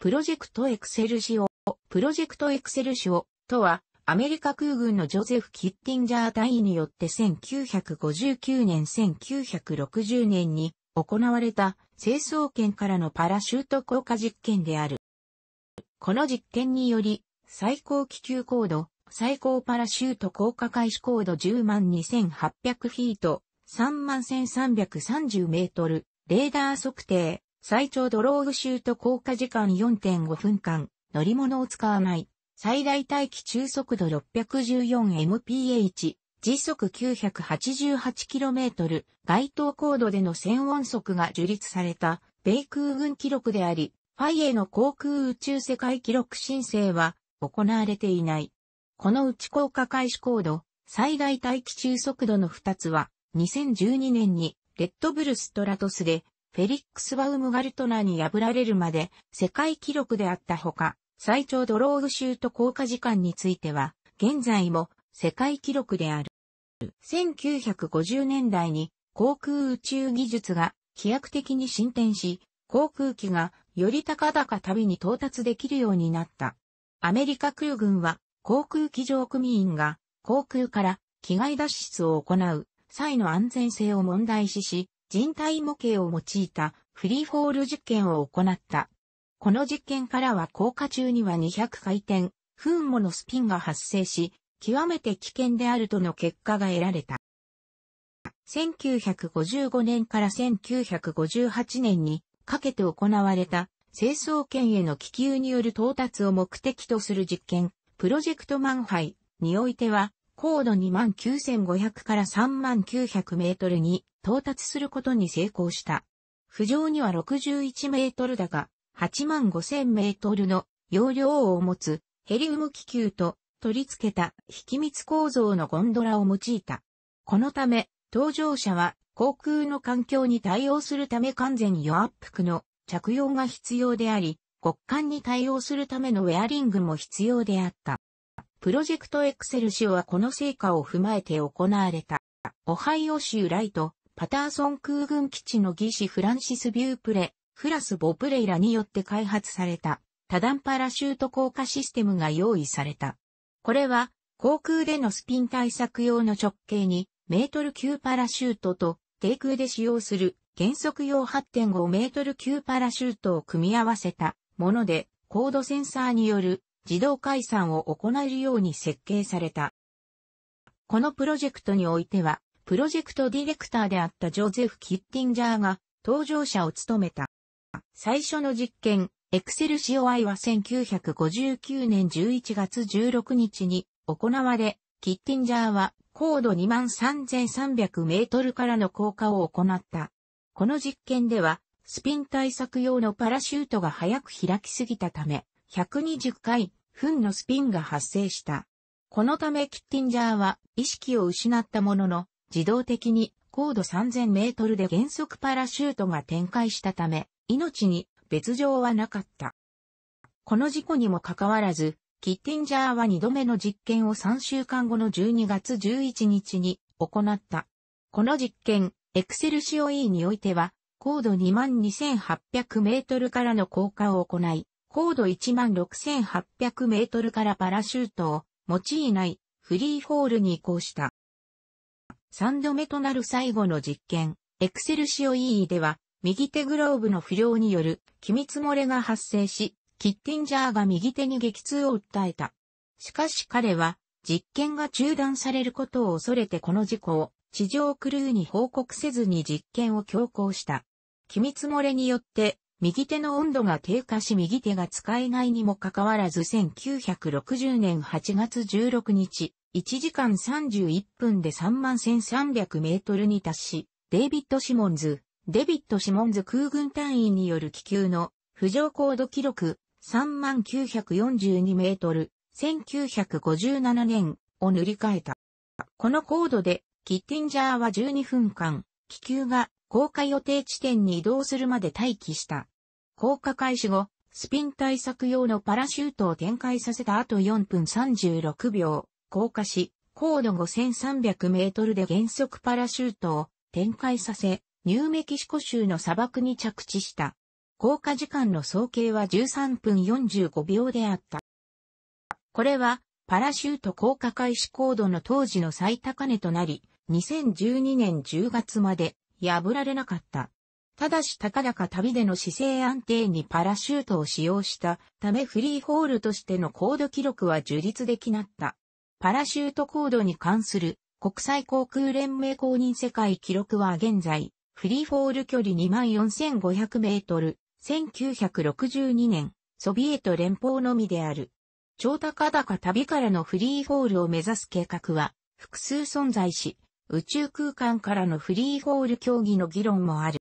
プロジェクトエクセルシオ、プロジェクトエクセルシオとは、アメリカ空軍のジョゼフ・キッティンジャー隊員によって1959年1960年に行われた清掃圏からのパラシュート降下実験である。この実験により、最高気球高度、最高パラシュート降下開始高度10万2800フィート、3万1330メートル、レーダー測定、最長ドローグシュート降下時間4.5分間、乗り物を使わない、最大待機中速度 614mph、時速 988km、該当高度での専音速が樹立された、米空軍記録であり、ファイエの航空宇宙世界記録申請は行われていない。この内降下開始高度、最大待機中速度の2つは、2012年にレッドブルストラトスでフェリックス・バウムガルトナに破られるまで世界記録であったほか、最長ドローグシュート効果時間については、現在も世界記録である。1950年代に航空宇宙技術が飛躍的に進展し、航空機がより高々旅に到達できるようになった。アメリカ空軍は航空機上組員が航空から機外脱出を行う際の安全性を問題視し、人体模型を用いたフリーフォール実験を行った。この実験からは降下中には200回転、分ものスピンが発生し、極めて危険であるとの結果が得られた。1955年から1958年にかけて行われた成層圏への気球による到達を目的とする実験、プロジェクトマンハイにおいては、高度29,500から39,000メートルに到達することに成功した。浮上には61メートルだが、85,000メートルの容量を持つヘリウム気球と取り付けた引き密構造のゴンドラを用いた。このため、搭乗者は航空の環境に対応するため完全予圧服の着用が必要であり、極寒に対応するためのウェアリングも必要であった。プロジェクトエクセルシオはこの成果を踏まえて行われた。オハイオ州ライト、パターソン空軍基地の技師フランシス・ビュープレ、フラス・ボプレイらによって開発された多段パラシュート降下システムが用意された。これは航空でのスピン対策用の直径にメートル級パラシュートと低空で使用する減速用8.5メートル級パラシュートを組み合わせたもので高度センサーによる自動解散を行えるように設計された。このプロジェクトにおいては、プロジェクトディレクターであったジョゼフ・キッティンジャーが搭乗者を務めた。最初の実験、エクセルシオ i は1959年11月16日に行われ、キッティンジャーは高度23,300メートルからの降下を行った。この実験では、スピン対策用のパラシュートが早く開きすぎたため、120回、糞のスピンが発生した。このためキッティンジャーは意識を失ったものの、自動的に高度3000メートルで減速パラシュートが展開したため、命に別状はなかった。この事故にもかかわらず、キッティンジャーは2度目の実験を3週間後の12月11日に行った。この実験、エクセルシオ E においては、高度22,800メートルからの降下を行い、高度16,800メートルからパラシュートを用いないフリーフォールに移行した。3度目となる最後の実験、エクセルシオ EE では、右手グローブの不良による機密漏れが発生し、キッティンジャーが右手に激痛を訴えた。しかし彼は、実験が中断されることを恐れてこの事故を地上クルーに報告せずに実験を強行した。機密漏れによって右手の温度が低下し右手が使えないにもかかわらず1960年8月16日、1時間31分で3万1300メートルに達し、デイビッド・シモンズ、デビッド・シモンズ空軍隊員による気球の浮上高度記録3万942メートル、1957年を塗り替えた。この高度で、キッティンジャーは12分間、気球が降下予定地点に移動するまで待機した。降下開始後、スピン対策用のパラシュートを展開させた後4分36秒、降下し、高度5300メートルで原則パラシュートを展開させ、ニューメキシコ州の砂漠に着地した。降下時間の総計は13分45秒であった。これは、パラシュート降下開始高度の当時の最高値となり、2012年10月まで破られなかった。ただし高々旅での姿勢安定にパラシュートを使用したためフリーホールとしての高度記録は樹立できなった。パラシュート高度に関する国際航空連盟公認世界記録は現在、フリーフォール距離24,500メートル、1962年、ソビエト連邦のみである。超高高旅からのフリーフォールを目指す計画は複数存在し、宇宙空間からのフリーフォール競技の議論もある。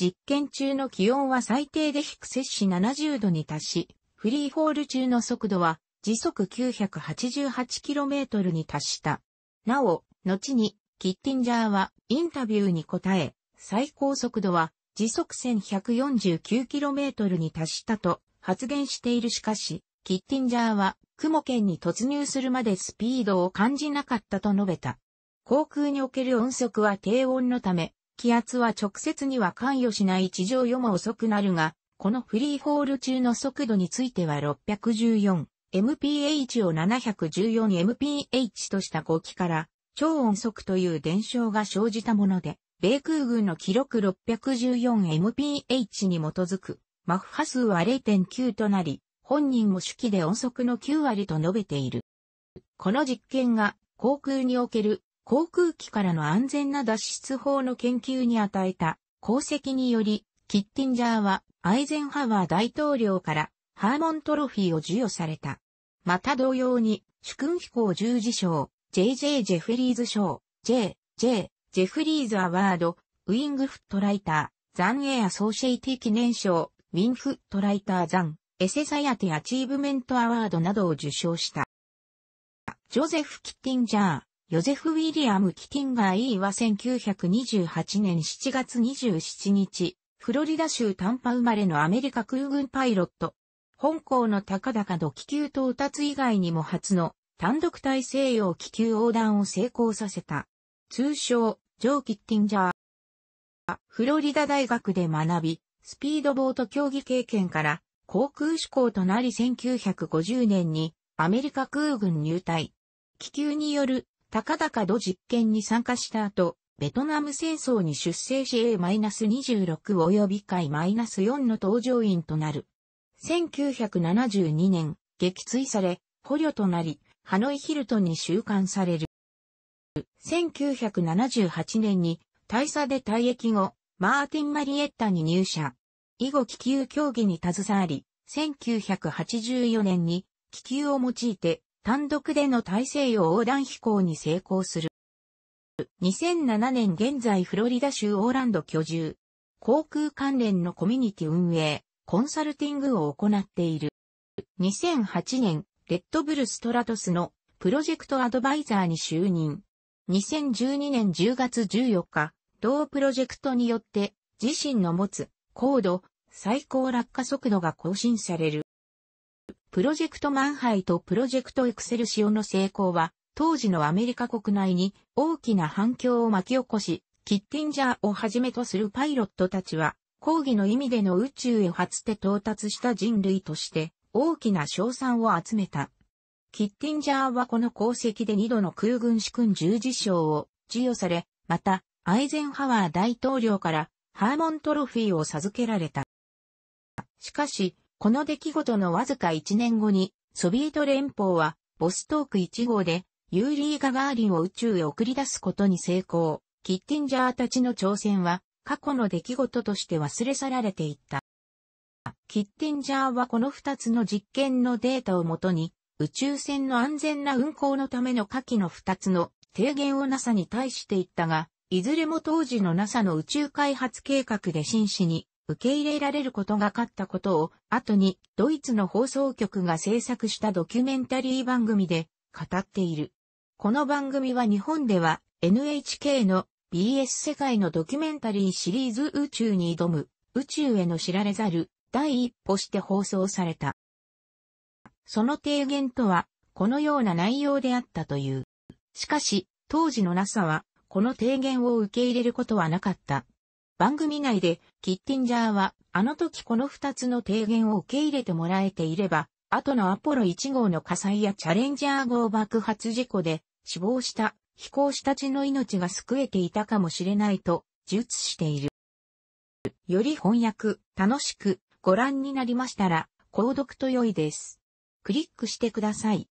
実験中の気温は最低で低摂氏70度に達し、フリーフォール中の速度は時速 988km に達した。なお、後に、キッティンジャーはインタビューに答え、最高速度は時速 1149km に達したと発言しているしかし、キッティンジャーは雲圏に突入するまでスピードを感じなかったと述べた。航空における音速は低音のため、気圧は直接には関与しない地上よも遅くなるが、このフリーフォール中の速度については 614mph を 714mph とした後期から、超音速という伝承が生じたもので、米空軍の記録 614mph に基づく、マッハ数は0.9となり、本人も手記で音速の9割と述べている。この実験が航空における航空機からの安全な脱出法の研究に与えた功績により、キッティンジャーはアイゼンハワー大統領からハーモントロフィーを授与された。また同様に、主君飛行十字賞、JJ ジェフリーズ賞、J、J、ジェフリーズアワード、ウィングフットライター、ザンエアソーシェイティ記念賞、ウィンフットライターザン、エセサヤティアチーブメントアワードなどを受賞した。ジョゼフ・キッティンジャー、ヨゼフ・ウィリアム・キティンガー E は1928年7月27日、フロリダ州タンパ生まれのアメリカ空軍パイロット。本校の高々の気球到達以外にも初の単独体西洋気球横断を成功させた。通称、ジョー・キッティンジャー。フロリダ大学で学び、スピードボート競技経験から航空志向となり1950年にアメリカ空軍入隊。気球による高々度実験に参加した後、ベトナム戦争に出征し A-26 及び海 -4 の搭乗員となる。1972年、撃墜され、捕虜となり、ハノイヒルトンに収監される。1978年に大佐で退役後、マーティン・マリエッタに入社。以後気球競技に携わり、1984年に気球を用いて単独での大西洋横断飛行に成功する。2007年現在フロリダ州オーランド居住、航空関連のコミュニティ運営、コンサルティングを行っている。2008年、レッドブルストラトスのプロジェクトアドバイザーに就任。2012年10月14日、同プロジェクトによって自身の持つ高度、最高落下速度が更新される。プロジェクトマンハイとプロジェクトエクセルシオの成功は、当時のアメリカ国内に大きな反響を巻き起こし、キッティンジャーをはじめとするパイロットたちは、抗議の意味での宇宙へ初手到達した人類として、大きな賞賛を集めた。キッティンジャーはこの功績で2度の空軍士君十字章を授与され、また、アイゼンハワー大統領からハーモントロフィーを授けられた。しかし、この出来事のわずか1年後に、ソビエト連邦は、ボストーク1号で、ユーリー・ガガーリンを宇宙へ送り出すことに成功。キッティンジャーたちの挑戦は、過去の出来事として忘れ去られていった。キッティンジャーはこの2つの実験のデータをもとに、宇宙船の安全な運航のための下記の2つの提言を NASA に対していったが、いずれも当時の NASA の宇宙開発計画で真摯に受け入れられることが勝ったことを、後にドイツの放送局が制作したドキュメンタリー番組で語っている。この番組は日本では NHK の BS 世界のドキュメンタリーシリーズ宇宙に挑む宇宙への知られざる第一歩して放送された。その提言とはこのような内容であったという。しかし当時の NASA はこの提言を受け入れることはなかった。番組内で、キッティンジャーは、あの時この二つの提言を受け入れてもらえていれば、後のアポロ1号の火災やチャレンジャー号爆発事故で、死亡した飛行士たちの命が救えていたかもしれないと、述している。より翻訳、楽しく、ご覧になりましたら、購読と良いです。クリックしてください。